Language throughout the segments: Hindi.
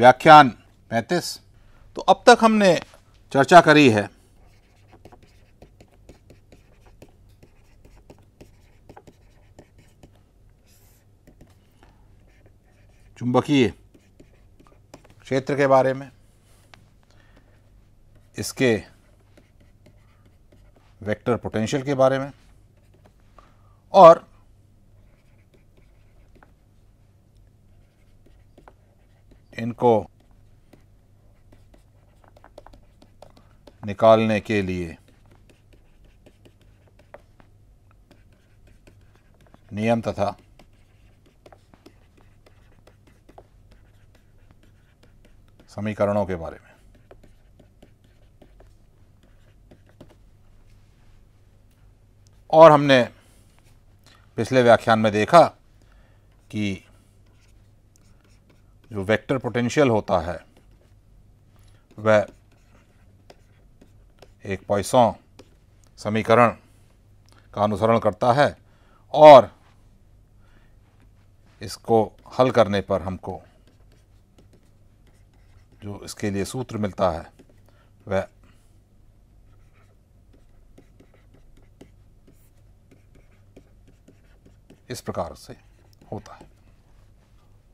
व्याख्यान 35 तो अब तक हमने चर्चा करी है चुंबकीय क्षेत्र के बारे में इसके वेक्टर पोटेंशियल के बारे में और इनको निकालने के लिए नियम तथा समीकरणों के बारे में और हमने पिछले व्याख्यान में देखा कि जो वेक्टर पोटेंशियल होता है वह एक पॉइसों समीकरण का अनुसरण करता है और इसको हल करने पर हमको जो इसके लिए सूत्र मिलता है वह इस प्रकार से होता है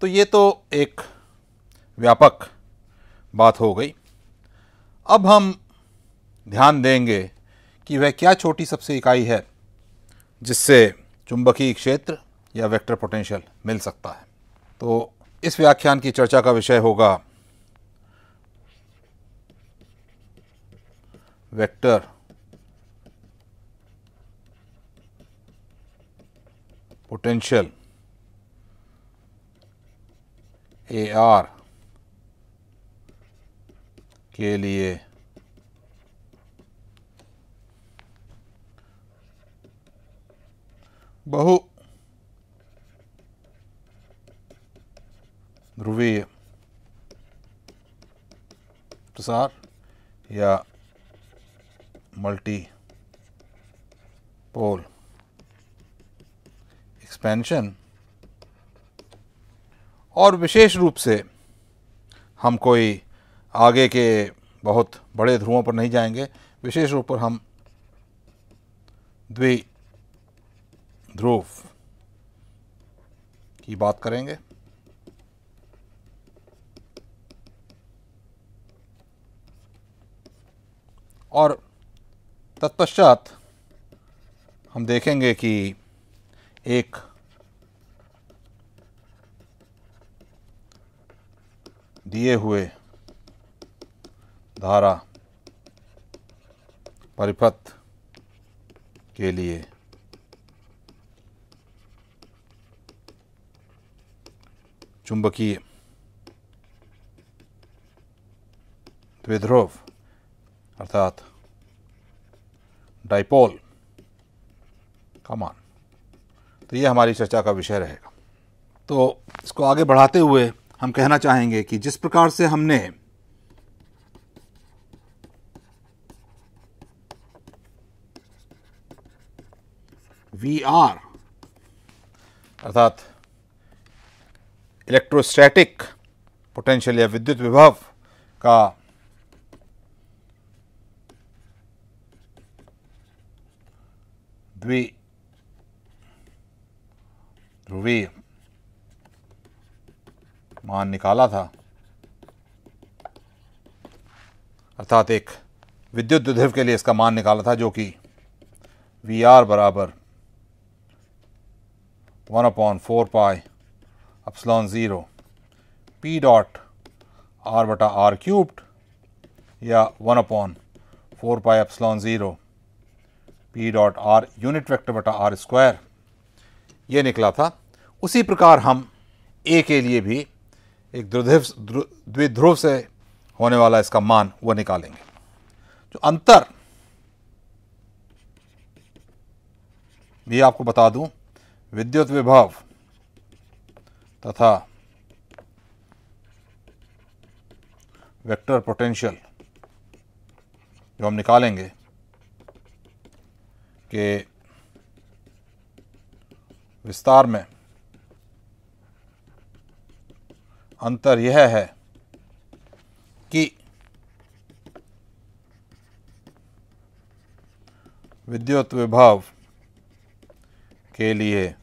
तो ये तो एक व्यापक बात हो गई अब हम ध्यान देंगे कि वह क्या छोटी सबसे इकाई है जिससे चुंबकीय क्षेत्र या वेक्टर पोटेंशियल मिल सकता है तो इस व्याख्यान की चर्चा का विषय होगा वेक्टर पोटेंशियल ए आर के लिए बहु ध्रुवीय प्रसार या मल्टी पोल एक्सपेंशन और विशेष रूप से हम कोई आगे के बहुत बड़े ध्रुवों पर नहीं जाएंगे विशेष रूप पर हम द्वि ध्रुव की बात करेंगे और तत्पश्चात हम देखेंगे कि एक दिए हुए धारा परिपथ के लिए चुंबकीय द्विध्रुव अर्थात डाइपोल का मान तो ये हमारी चर्चा का विषय रहेगा तो इसको आगे बढ़ाते हुए हम कहना चाहेंगे कि जिस प्रकार से हमने वी आर अर्थात इलेक्ट्रोस्टैटिक पोटेंशियल या विद्युत विभव का द्वि ध्रुवीय मान निकाला था अर्थात एक विद्युत ध्रुव के लिए इसका मान निकाला था जो कि वी आर बराबर one upon four pi epsilon zero P dot R बटा आर क्यूब्ड या one upon four pi epsilon zero P dot R unit vector बटा आर स्क्वायर ये निकला था उसी प्रकार हम ए के लिए भी एक द्विध्रुव द्विध्रुव से होने वाला इसका मान वो निकालेंगे जो अंतर भी आपको बता दूं विद्युत विभव तथा वेक्टर पोटेंशियल जो हम निकालेंगे के विस्तार में अंतर यह है कि विद्युत विभाव के लिए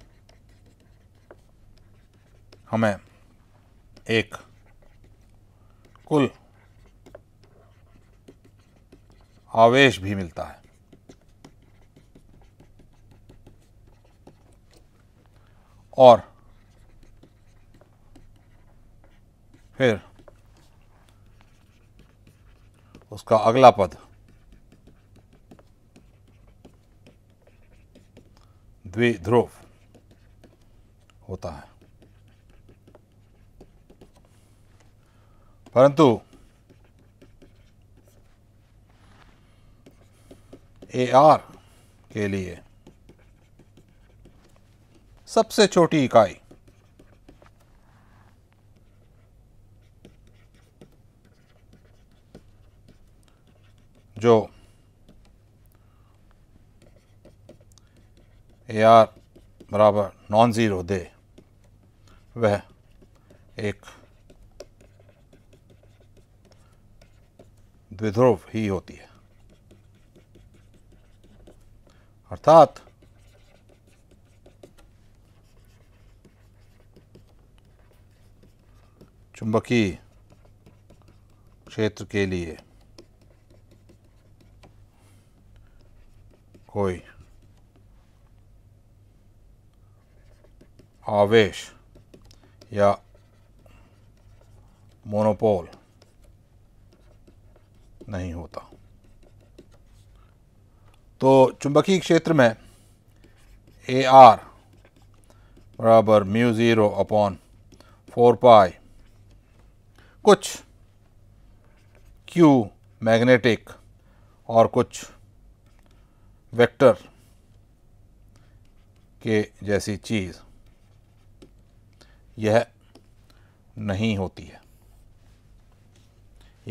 हमें एक कुल आवेश भी मिलता है और फिर उसका अगला पद द्विध्रुव होता है परंतु ए आर के लिए सबसे छोटी इकाई जो ए आर बराबर नॉन ज़ीरो दे वह एक द्विध्रुव ही होती है अर्थात चुंबकीय क्षेत्र के लिए कोई आवेश या मोनोपोल नहीं होता तो चुंबकीय क्षेत्र में ए आर बराबर mu zero upon four pi कुछ क्यू मैग्नेटिक और कुछ वेक्टर के जैसी चीज़ यह नहीं होती है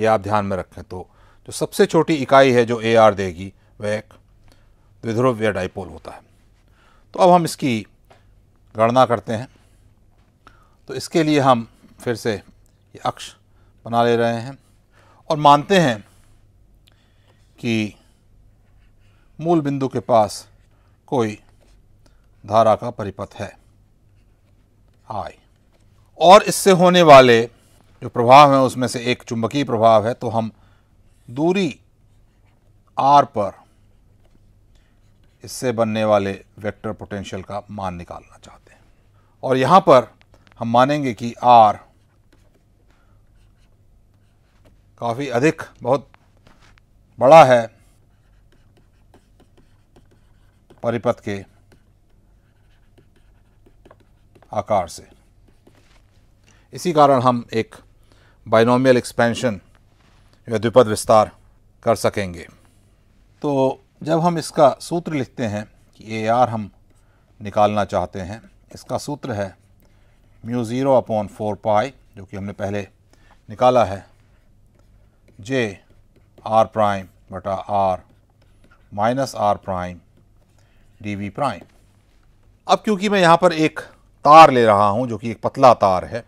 यह आप ध्यान में रखें तो जो सबसे छोटी इकाई है जो ए आर देगी वह एक विध्रुव या डाइपोल होता है तो अब हम इसकी गणना करते हैं तो इसके लिए हम फिर से ये अक्ष बना ले रहे हैं और मानते हैं कि मूल बिंदु के पास कोई धारा का परिपथ है आई और इससे होने वाले जो प्रभाव हैं उसमें से एक चुंबकीय प्रभाव है तो हम दूरी आर पर इससे बनने वाले वेक्टर पोटेंशियल का मान निकालना चाहते हैं और यहाँ पर हम मानेंगे कि आर काफ़ी अधिक बहुत बड़ा है परिपथ के आकार से इसी कारण हम एक बाइनोमियल एक्सपेंशन या द्विपद विस्तार कर सकेंगे तो जब हम इसका सूत्र लिखते हैं कि ए आर हम निकालना चाहते हैं इसका सूत्र है mu zero upon four pi जो कि हमने पहले निकाला है जे आर प्राइम बटा R minus R prime dV prime अब क्योंकि मैं यहां पर एक तार ले रहा हूं जो कि एक पतला तार है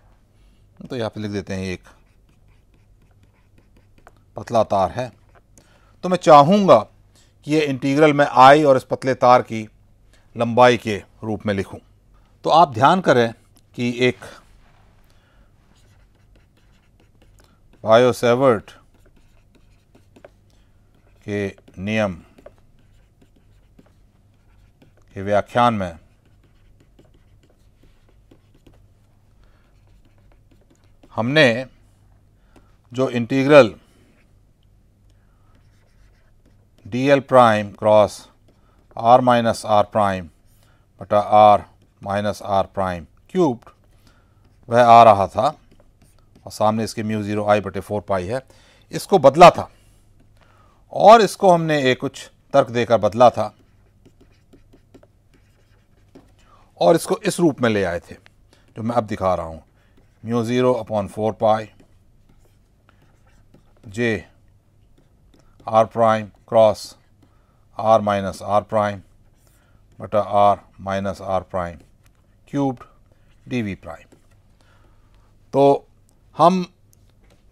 तो यहां पे लिख देते हैं एक पतला तार है तो मैं चाहूंगा कि ये इंटीग्रल मैं आई और इस पतले तार की लंबाई के रूप में लिखूं तो आप ध्यान करें कि एक बायोसेवर्ट के नियम व्याख्यान में हमने जो integral D L prime cross R minus R prime बटा R minus R prime cubed वह आ रहा था और सामने इसके म्यू ज़ीरो आई बटे फोर पाई है इसको बदला था और इसको हमने एक कुछ तर्क देकर बदला था और इसको इस रूप में ले आए थे जो मैं अब दिखा रहा हूँ mu zero upon four pi J R prime cross R minus R prime बटा R minus R prime cubed D V prime तो हम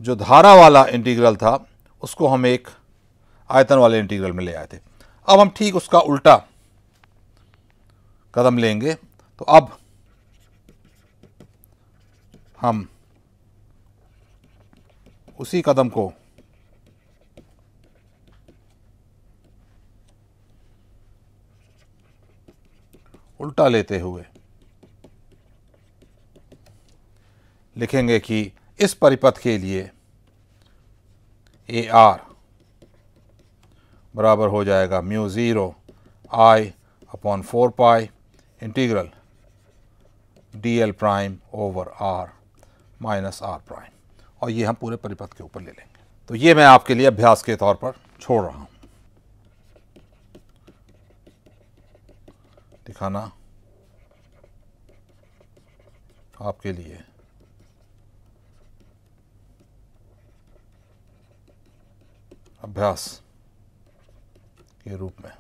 जो धारा वाला इंटीग्रल था उसको हम एक आयतन वाले इंटीग्रल में ले आए थे अब हम ठीक उसका उल्टा कदम लेंगे तो अब हम उसी कदम को उल्टा लेते हुए लिखेंगे कि इस परिपथ के लिए ए आर बराबर हो जाएगा mu zero I upon four pi integral D L prime over R minus R prime और ये हम पूरे परिपथ के ऊपर ले लेंगे तो ये मैं आपके लिए अभ्यास के तौर पर छोड़ रहा हूं दिखाना आपके लिए अभ्यास के रूप में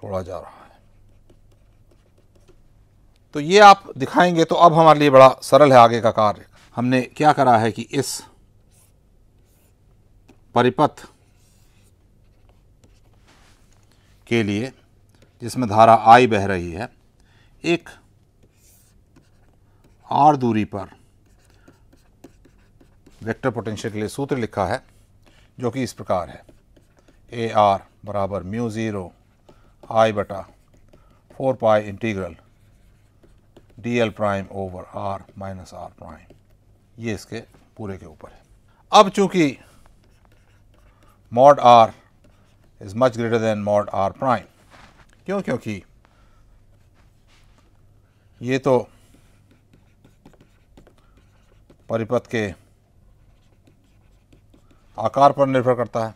छोड़ा जा रहा है तो ये आप दिखाएंगे तो अब हमारे लिए बड़ा सरल है आगे का कार्य हमने क्या करा है कि इस परिपथ के लिए जिसमें धारा आई बह रही है एक आर दूरी पर वेक्टर पोटेंशियल के लिए सूत्र लिखा है जो कि इस प्रकार है ए आर बराबर म्यू ज़ीरो आई बटा four pi integral D L prime over R minus R prime ये इसके पूरे के ऊपर है अब चूंकि mod R is much greater than mod R prime क्यों क्योंकि ये तो परिपथ के आकार पर निर्भर करता है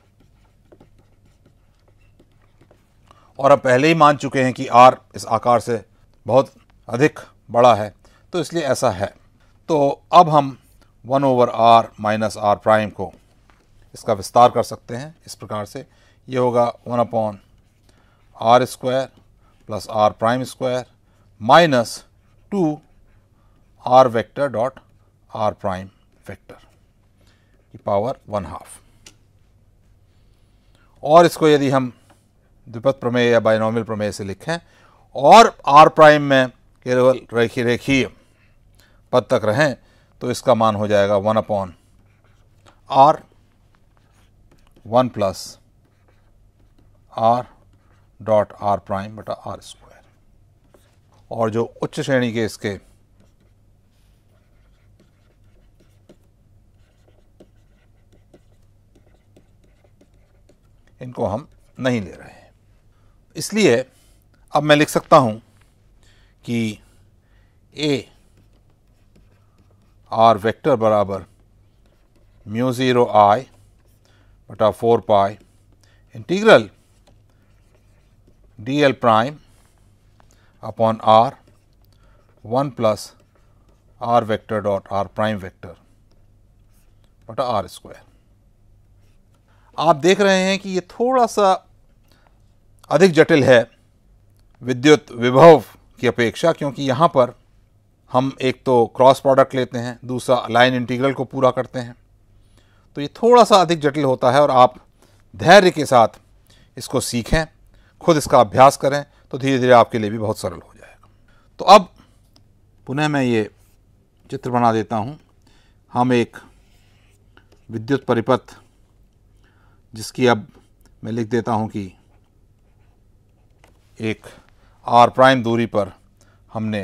और हम पहले ही मान चुके हैं कि आर इस आकार से बहुत अधिक बड़ा है तो इसलिए ऐसा है तो अब हम one over R minus R prime को इसका विस्तार कर सकते हैं इस प्रकार से ये होगा one upon R square plus R prime square minus two R vector dot R prime vector की पावर वन हाफ और इसको यदि हम द्विपथ प्रमेय या बाइनॉमियल प्रमेय से लिखें और आर प्राइम में केवल रेखी रेखी पद तक रहें तो इसका मान हो जाएगा one upon R one plus R dot R prime बटा आर स्क्वायर और जो उच्च श्रेणी के इसके इनको हम नहीं ले रहे हैं इसलिए अब मैं लिख सकता हूं कि ए आर वेक्टर बराबर म्यू ज़ीरो आई बटा four pi integral D L prime upon R one plus R vector dot R prime vector बटा आर स्क्वायर आप देख रहे हैं कि ये थोड़ा सा अधिक जटिल है विद्युत विभव की अपेक्षा क्योंकि यहाँ पर हम एक तो क्रॉस प्रोडक्ट लेते हैं दूसरा लाइन इंटीग्रल को पूरा करते हैं तो ये थोड़ा सा अधिक जटिल होता है और आप धैर्य के साथ इसको सीखें खुद इसका अभ्यास करें तो धीरे धीरे आपके लिए भी बहुत सरल हो जाएगा तो अब पुनः मैं ये चित्र बना देता हूँ हम एक विद्युत परिपथ जिसकी अब मैं लिख देता हूँ कि एक आर प्राइम दूरी पर हमने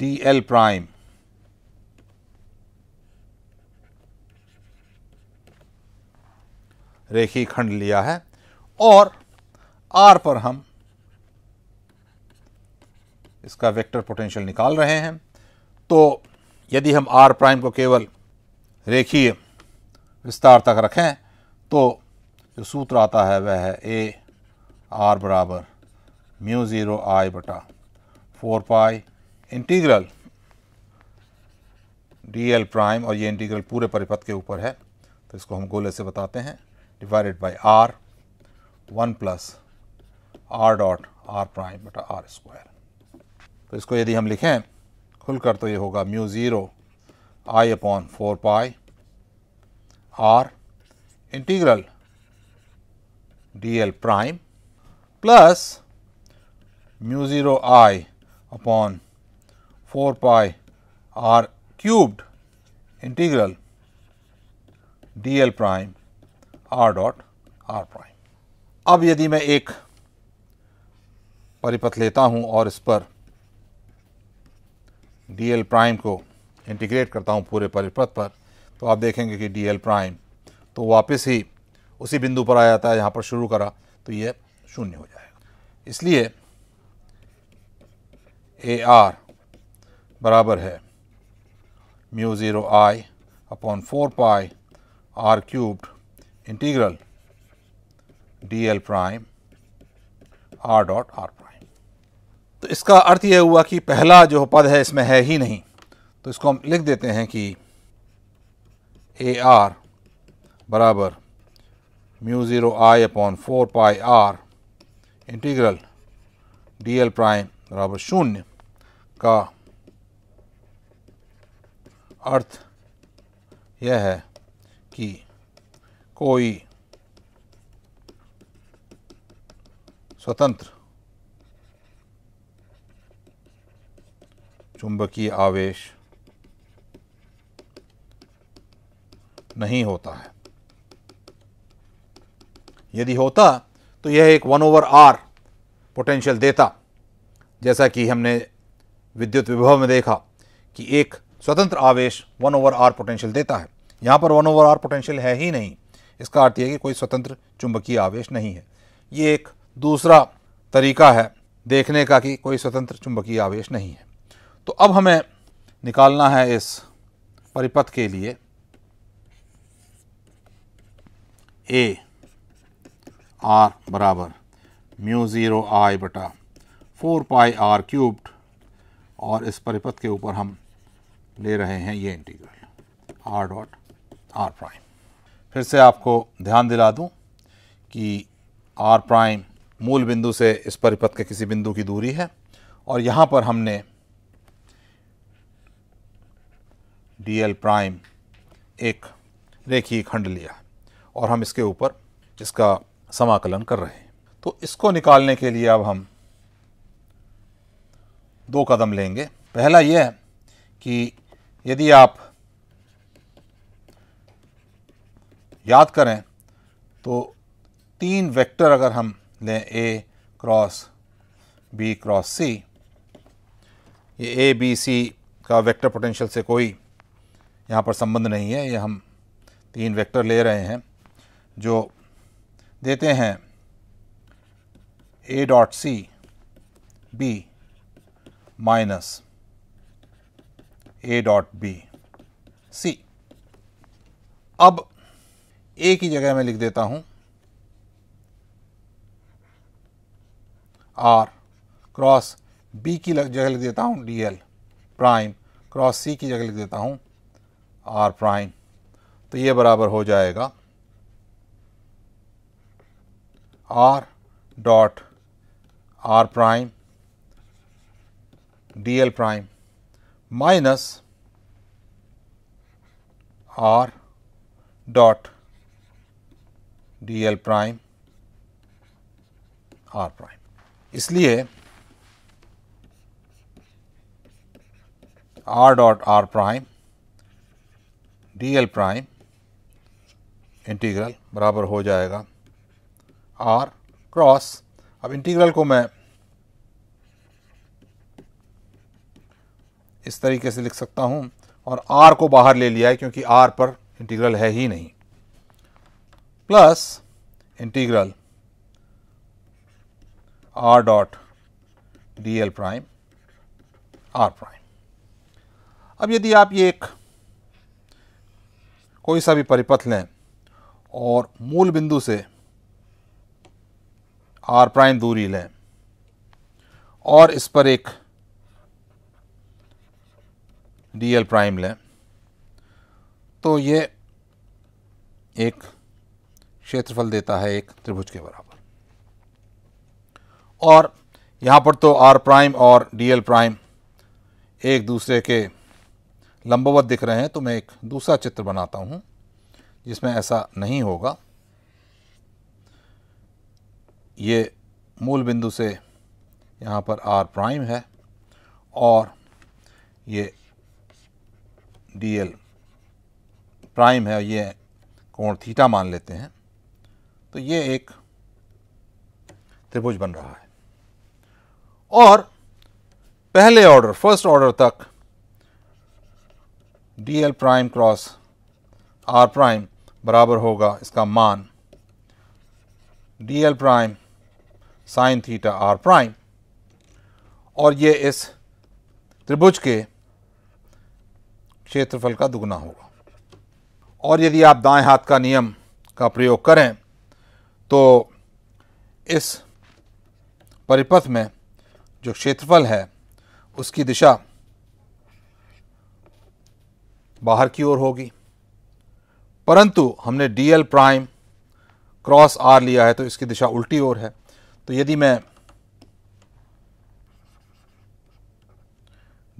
डी एल प्राइम रेखी खंड लिया है और आर पर हम इसका वेक्टर पोटेंशियल निकाल रहे हैं तो यदि हम आर प्राइम को केवल रेखीय विस्तार तक रखें तो जो सूत्र आता है वह है ए आर बराबर म्यू ज़ीरो आई बटा four pi integral D L prime और ये इंटीग्रल पूरे परिपथ के ऊपर है तो इसको हम गोले से बताते हैं divided by R one plus R dot R prime बटा आर स्क्वायर तो इसको यदि हम लिखें खुलकर तो ये होगा mu zero I upon four pi R integral D L prime plus mu 0 i upon 4 pi r cubed integral dl prime r dot r prime. अब यदि मैं एक परिपथ लेता हूँ और इस पर dl प्राइम को इंटीग्रेट करता हूँ पूरे परिपथ पर तो आप देखेंगे कि dl प्राइम तो वापस ही उसी बिंदु पर आ जाता है यहाँ पर शुरू करा तो ये शून्य हो जाएगा इसलिए ए आर बराबर है mu zero I upon four pi R cubed integral D L prime R dot R prime तो इसका अर्थ यह हुआ कि पहला जो पद है इसमें है ही नहीं तो इसको हम लिख देते हैं कि ए आर बराबर mu zero I upon four pi R integral D L prime बराबर शून्य का अर्थ यह है कि कोई स्वतंत्र चुंबकीय आवेश नहीं होता है यदि होता तो यह एक वन ओवर आर पोटेंशियल देता जैसा कि हमने विद्युत विभव में देखा कि एक स्वतंत्र आवेश वन ओवर आर पोटेंशियल देता है यहाँ पर वन ओवर आर पोटेंशियल है ही नहीं इसका अर्थ यह कि कोई स्वतंत्र चुंबकीय आवेश नहीं है ये एक दूसरा तरीका है देखने का कि कोई स्वतंत्र चुंबकीय आवेश नहीं है तो अब हमें निकालना है इस परिपथ के लिए ए आर बराबर म्यू ज़ीरो आई बटा फोर पाई आर क्यूब्ड और इस परिपथ के ऊपर हम ले रहे हैं ये integral R dot R prime फिर से आपको ध्यान दिला दूं कि आर प्राइम मूल बिंदु से इस परिपथ के किसी बिंदु की दूरी है और यहाँ पर हमने डी एल प्राइम एक रेखीय खंड लिया और हम इसके ऊपर इसका समाकलन कर रहे हैं तो इसको निकालने के लिए अब हम दो कदम लेंगे पहला यह है कि यदि आप याद करें तो तीन वेक्टर अगर हम लें A cross B cross C ये ए बी सी का वेक्टर पोटेंशियल से कोई यहाँ पर संबंध नहीं है ये हम तीन वेक्टर ले रहे हैं जो देते हैं A dot C B minus a dot b c अब a की जगह मैं लिख देता हूं r क्रॉस b की जगह लिख देता हूं dl प्राइम क्रॉस c की जगह लिख देता हूं r प्राइम तो ये बराबर हो जाएगा r dot r prime d l prime minus r dot d l prime r prime इसलिए r dot r prime d l prime integral बराबर हो जाएगा r cross अब integral को मैं इस तरीके से लिख सकता हूं और आर को बाहर ले लिया है क्योंकि आर पर इंटीग्रल है ही नहीं plus integral R dot D L prime R prime अब यदि आप ये एक कोई सा भी परिपथ लें और मूल बिंदु से आर प्राइम दूरी लें और इस पर एक डी एल प्राइम लें तो ये एक क्षेत्रफल देता है एक त्रिभुज के बराबर और यहाँ पर तो आर प्राइम और डी एल प्राइम एक दूसरे के लंबवत दिख रहे हैं तो मैं एक दूसरा चित्र बनाता हूँ जिसमें ऐसा नहीं होगा ये मूल बिंदु से यहाँ पर आर प्राइम है और ये डी एल प्राइम है ये कोण थीटा मान लेते हैं तो ये एक त्रिभुज बन रहा है और पहले ऑर्डर फर्स्ट ऑर्डर तक D L prime cross R prime बराबर होगा इसका मान D L prime sine theta R prime और ये इस त्रिभुज के क्षेत्रफल का दुगना होगा और यदि आप दाएं हाथ का नियम का प्रयोग करें तो इस परिपथ में जो क्षेत्रफल है उसकी दिशा बाहर की ओर होगी परंतु हमने D L prime cross R लिया है तो इसकी दिशा उल्टी ओर है तो यदि मैं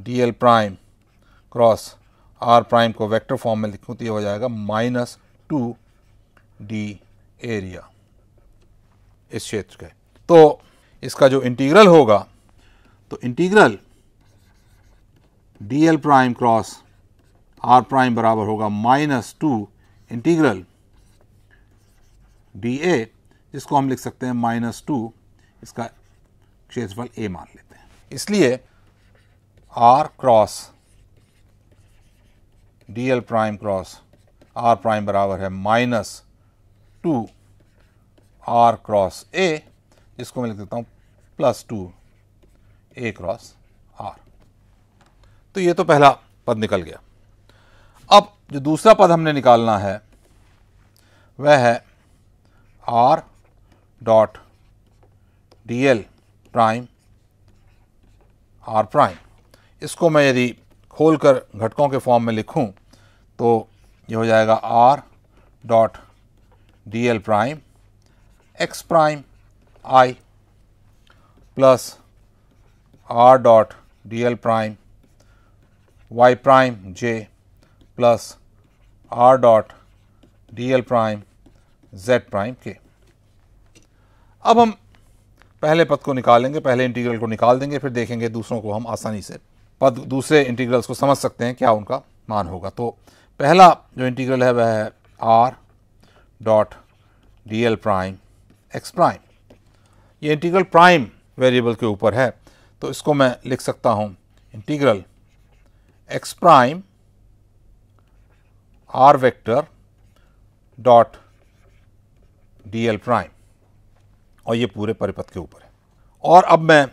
D L prime cross R prime को वेक्टर फॉर्म में लिखूँ तो ये हो जाएगा माइनस टू डी एरिया इस क्षेत्र के तो इसका जो इंटीग्रल होगा तो integral D L prime cross R prime बराबर होगा minus two integral D A जिसको हम लिख सकते हैं माइनस टू इसका क्षेत्रफल ए मान लेते हैं इसलिए R cross D L prime cross R prime बराबर है minus two R cross A इसको मैं लिख देता हूँ plus two A cross R तो ये तो पहला पद निकल गया अब जो दूसरा पद हमने निकालना है वह है R dot D L prime R prime इसको मैं यदि खोल कर घटकों के फॉर्म में लिखूं तो ये हो जाएगा R dot D L prime X prime I plus R dot D L prime Y prime J plus R dot D L prime Z prime के अब हम पहले पद को निकालेंगे पहले इंटीग्रल को निकाल देंगे फिर देखेंगे दूसरों को हम आसानी से पद दूसरे इंटीग्रल्स को समझ सकते हैं क्या उनका मान होगा तो पहला जो इंटीग्रल है वह है R dot D L prime X prime ये इंटीग्रल प्राइम वेरिएबल के ऊपर है तो इसको मैं लिख सकता हूँ integral X prime R vector dot D L prime और ये पूरे परिपथ के ऊपर है और अब मैं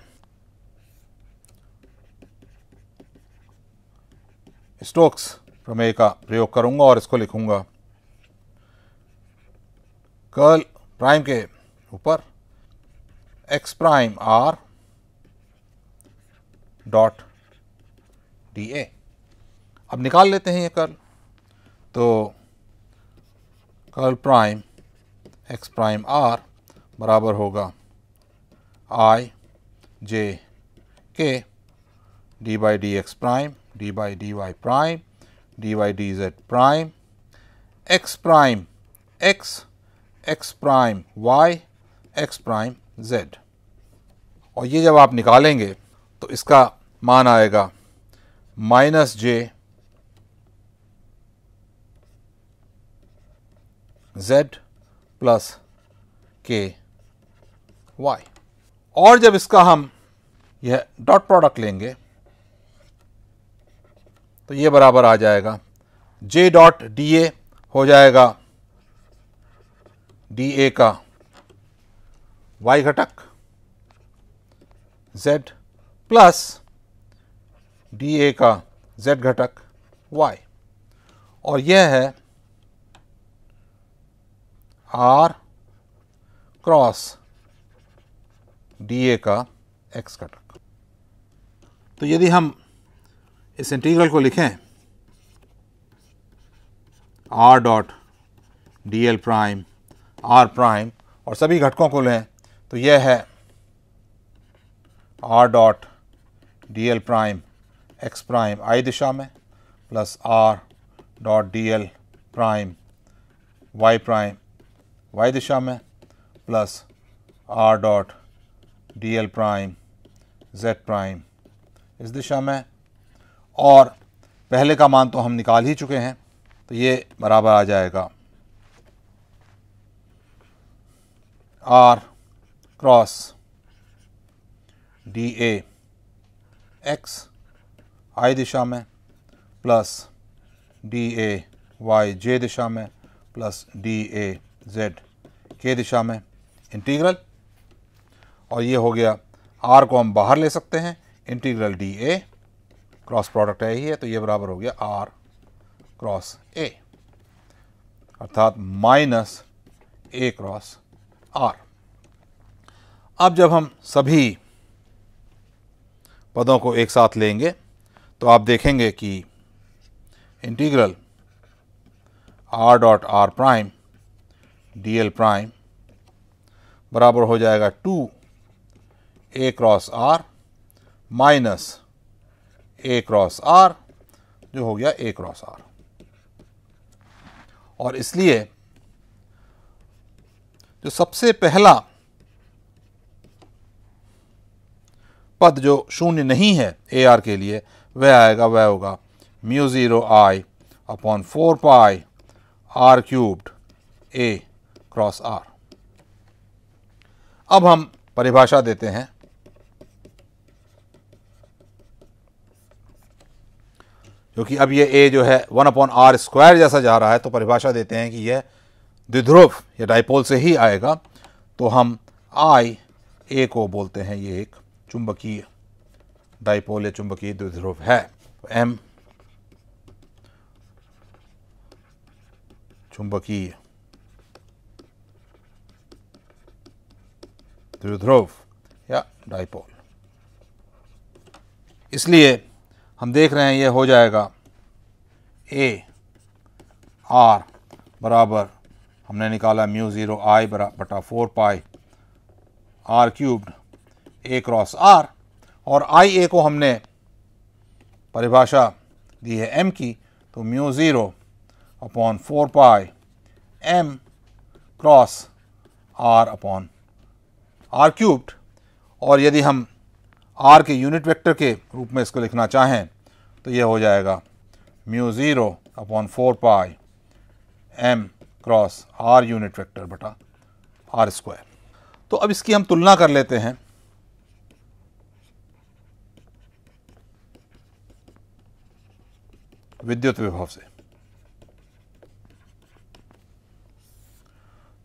स्टोक्स प्रमेय का प्रयोग करूंगा और इसको लिखूंगा कर्ल प्राइम के ऊपर X prime R dot D A अब निकाल लेते हैं ये कर्ल तो curl prime X prime R बराबर होगा I J K D by D X prime d by dy prime, d by dz prime, x prime x, x prime y, x prime z. और ये जब आप निकालेंगे तो इसका मान आएगा minus J z plus K y और जब इसका हम यह डॉट प्रोडक्ट लेंगे तो ये बराबर आ जाएगा जे डॉट डी ए हो जाएगा डी ए का y घटक z प्लस डी ए का z घटक y और यह है r क्रॉस डी ए का x घटक तो यदि हम इस इंटीग्रल को लिखें R dot D L prime R prime और सभी घटकों को लें तो यह है R dot D L prime X prime I दिशा में plus R dot D L prime Y prime Y दिशा में plus R dot D L prime Z prime इस दिशा में और पहले का मान तो हम निकाल ही चुके हैं तो ये बराबर आ जाएगा R cross D A X I दिशा में plus D A Y J दिशा में प्लस डी ए जेड के दिशा में इंटीग्रल और ये हो गया आर को हम बाहर ले सकते हैं integral D A cross product है ही है तो ये बराबर हो गया आर क्रॉस ए अर्थात माइनस ए क्रॉस आर अब जब हम सभी पदों को एक साथ लेंगे तो आप देखेंगे कि integral R dot R prime D L prime बराबर हो जाएगा two A cross R minus A cross R जो हो गया ए क्रॉस आर और इसलिए जो सबसे पहला पद जो शून्य नहीं है ए आर के लिए वह आएगा वह होगा mu zero I upon four pi R cubed A cross R अब हम परिभाषा देते हैं क्योंकि अब ये ए जो है वन अपॉन आर स्क्वायर जैसा जा रहा है तो परिभाषा देते हैं कि यह द्विध्रुव या डाइपोल से ही आएगा तो हम आई ए को बोलते हैं ये एक चुंबकीय डाइपोल या चुंबकीय द्विध्रुव है एम तो चुंबकीय द्विध्रुव या डाइपोल इसलिए हम देख रहे हैं ये हो जाएगा ए आर बराबर हमने निकाला म्यू ज़ीरो आई बरा बटा four pi R cubed A cross R और आई ए को हमने परिभाषा दी है एम की तो mu zero upon four pi M cross R upon R cubed और यदि हम आर के यूनिट वेक्टर के रूप में इसको लिखना चाहें तो ये हो जाएगा mu zero upon four pi M cross R unit vector बटा आर स्क्वायर तो अब इसकी हम तुलना कर लेते हैं विद्युत विभव से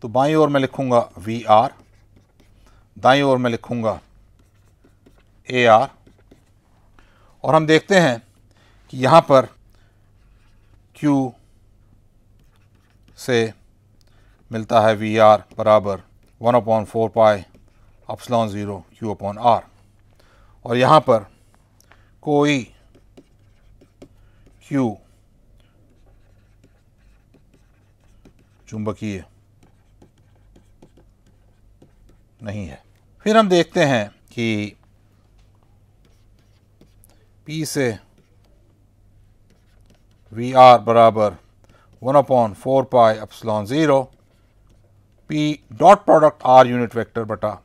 तो बाई ओर मैं लिखूंगा वी आर दाई ओर मैं लिखूंगा ए आर और हम देखते हैं कि यहाँ पर Q से मिलता है वी आर बराबर one upon four pi epsilon zero Q upon R और यहाँ पर कोई क्यू चुंबकीय नहीं है फिर हम देखते हैं कि पी से वी आर बराबर one upon four pi epsilon zero P dot product R unit vector बटा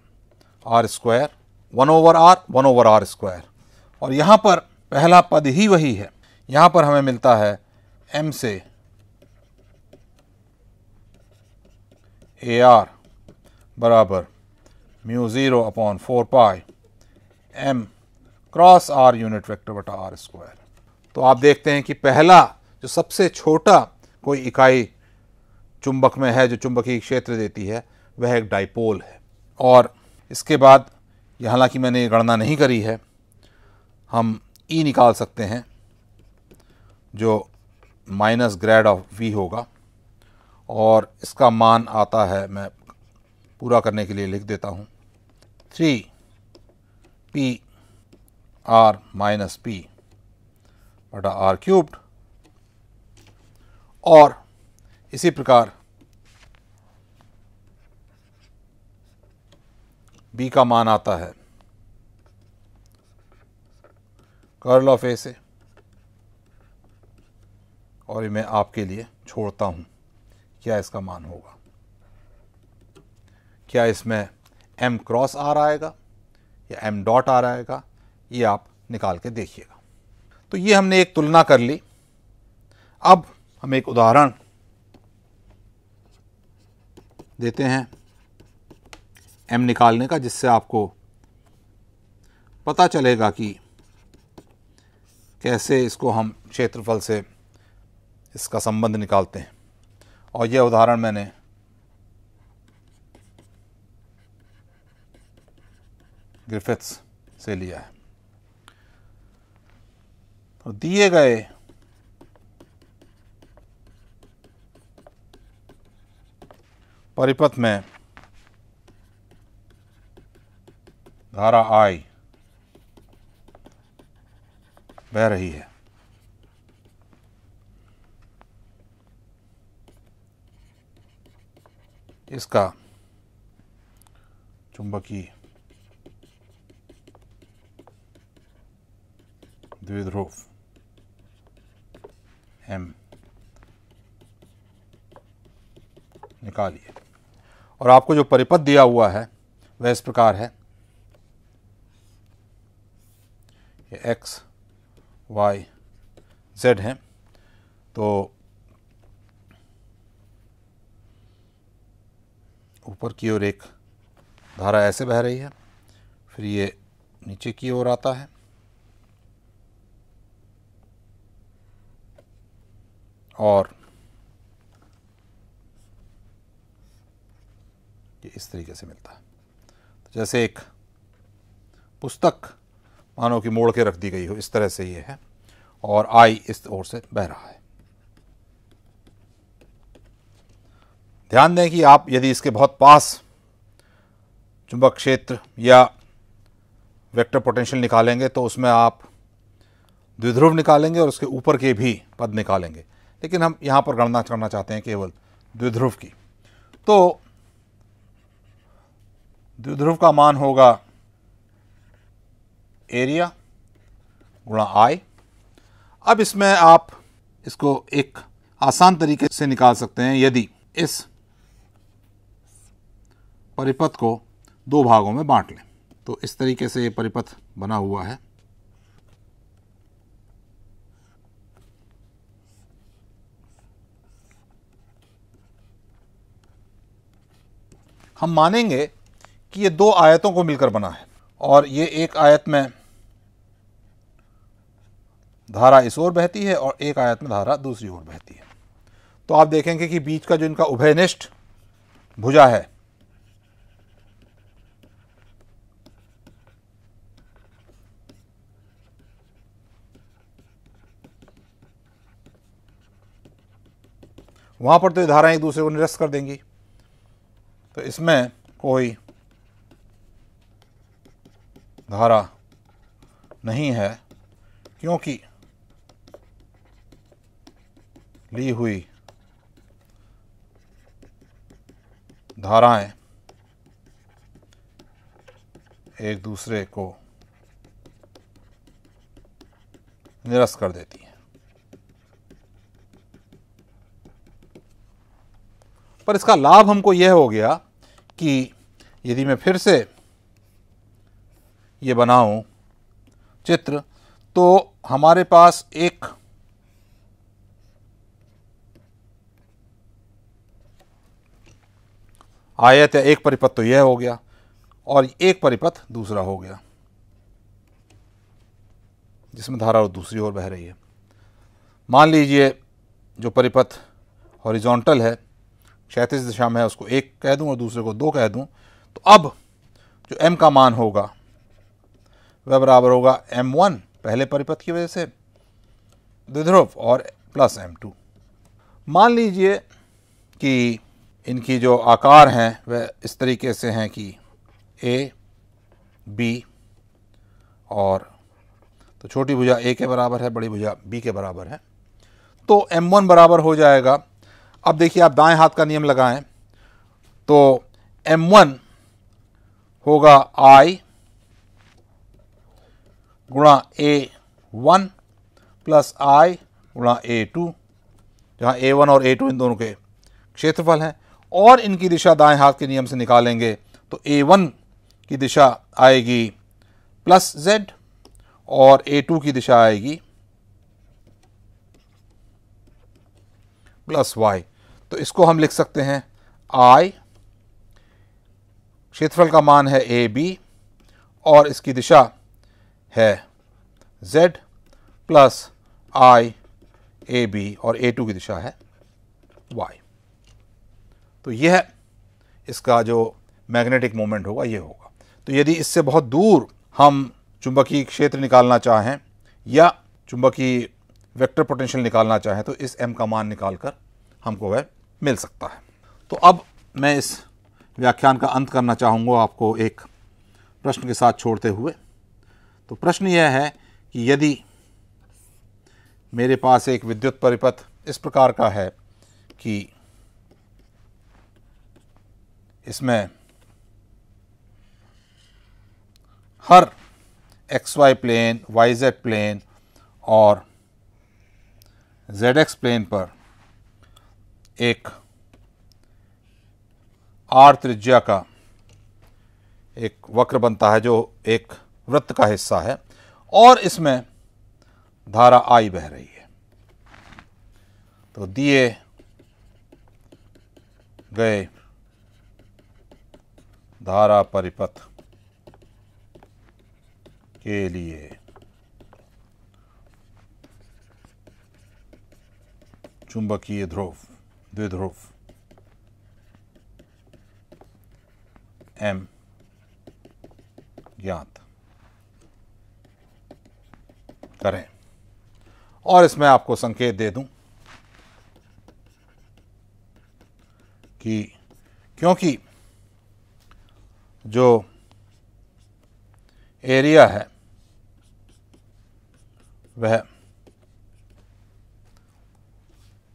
R square one over R one over R square और यहाँ पर पहला पद ही वही है यहाँ पर हमें मिलता है एम से ए आर बराबर mu zero upon four pi M cross R unit vector बटा आर स्क्वायर तो आप देखते हैं कि पहला जो सबसे छोटा कोई इकाई चुंबक में है जो चुंबकीय क्षेत्र देती है वह एक डाइपोल है और इसके बाद ये हालांकि मैंने गणना नहीं करी है हम ई e निकाल सकते हैं जो माइनस ग्रेड ऑफ वी होगा और इसका मान आता है मैं पूरा करने के लिए लिख देता हूँ three P R minus P बटा आर क्यूब्ड और इसी प्रकार b का मान आता है कर्ल ऑफ ए से और मैं आपके लिए छोड़ता हूं क्या इसका मान होगा क्या इसमें m क्रॉस आर आएगा या m डॉट आर आएगा ये आप निकाल के देखिएगा तो ये हमने एक तुलना कर ली अब हम एक उदाहरण देते हैं एम निकालने का जिससे आपको पता चलेगा कि कैसे इसको हम क्षेत्रफल से इसका संबंध निकालते हैं और यह उदाहरण मैंने ग्रिफिथ्स से लिया है तो दिए गए परिपथ में धारा आई बह रही है इसका चुंबकीय द्विध्रुव एम निकालिए और आपको जो परिपथ दिया हुआ है वह इस प्रकार है ये एक्स वाई जेड है तो ऊपर की ओर एक धारा ऐसे बह रही है फिर ये नीचे की ओर आता है और ये इस तरीके से मिलता है तो जैसे एक पुस्तक मानो कि मोड़ के रख दी गई हो इस तरह से ये है और आई इस ओर से बह रहा है ध्यान दें कि आप यदि इसके बहुत पास चुंबक क्षेत्र या वेक्टर पोटेंशियल निकालेंगे तो उसमें आप द्विध्रुव निकालेंगे और उसके ऊपर के भी पद निकालेंगे लेकिन हम यहाँ पर गणना करना चाहते हैं केवल द्विध्रुव की तो द्विध्रुव का मान होगा एरिया गुणा आई अब इसमें आप इसको एक आसान तरीके से निकाल सकते हैं यदि इस परिपथ को दो भागों में बांट लें तो इस तरीके से ये परिपथ बना हुआ है हम मानेंगे कि ये दो आयतों को मिलकर बना है और ये एक आयत में धारा इस ओर बहती है और एक आयत में धारा दूसरी ओर बहती है तो आप देखेंगे कि बीच का जो इनका उभयनिष्ठ भुजा है वहां पर तो ये धाराएं एक दूसरे को निरस्त कर देंगी तो इसमें कोई धारा नहीं है क्योंकि ली हुई धाराएं एक दूसरे को निरस्त कर देती पर इसका लाभ हमको यह हो गया कि यदि मैं फिर से ये बनाऊं चित्र तो हमारे पास एक आयत या एक परिपथ तो यह हो गया और एक परिपथ दूसरा हो गया जिसमें धारा और दूसरी ओर बह रही है मान लीजिए जो परिपथ हॉरिजॉन्टल है क्षैतिज दिशा में है उसको एक कह दूँ और दूसरे को दो कह दूँ तो अब जो एम का मान होगा वह बराबर होगा एम वन पहले परिपथ की वजह से द्विध्रुव और प्लस एम टू मान लीजिए कि इनकी जो आकार हैं वह इस तरीके से हैं कि ए b और तो छोटी भुजा ए के बराबर है बड़ी भुजा बी के बराबर है तो एम वन बराबर हो जाएगा अब देखिए आप दाएं हाथ का नियम लगाएं तो M1 होगा I गुणा ए वन प्लस आई गुणा ए टू जहाँ ए वन और ए टू इन दोनों के क्षेत्रफल हैं और इनकी दिशा दाएं हाथ के नियम से निकालेंगे तो ए वन की दिशा आएगी प्लस जेड और ए टू की दिशा आएगी प्लस वाई तो इसको हम लिख सकते हैं आई क्षेत्रफल का मान है ए बी और इसकी दिशा है z plus I A B और ए टू की दिशा है y तो यह इसका जो मैग्नेटिक मोमेंट होगा यह होगा तो यदि इससे बहुत दूर हम चुंबकीय क्षेत्र निकालना चाहें या चुंबकीय वेक्टर पोटेंशियल निकालना चाहें तो इस m का मान निकाल कर हमको वह मिल सकता है तो अब मैं इस व्याख्यान का अंत करना चाहूँगा आपको एक प्रश्न के साथ छोड़ते हुए तो प्रश्न यह है कि यदि मेरे पास एक विद्युत परिपथ इस प्रकार का है कि इसमें हर X Y plane Y Z plane और जेड एक्स प्लेन पर एक आर त्रिज्या का एक वक्र बनता है जो एक वृत्त का हिस्सा है और इसमें धारा आई बह रही है तो दिए गए धारा परिपथ के लिए चुंबकीय ध्रुव ध्रुव एम ज्ञात करें और इसमें आपको संकेत दे दूं कि क्योंकि जो एरिया है वह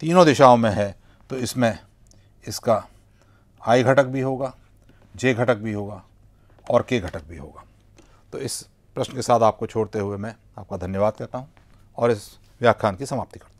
तीनों दिशाओं में है तो इसमें इसका आई घटक भी होगा जे घटक भी होगा और के घटक भी होगा तो इस प्रश्न के साथ आपको छोड़ते हुए मैं आपका धन्यवाद करता हूँ और इस व्याख्यान की समाप्ति करता हूँ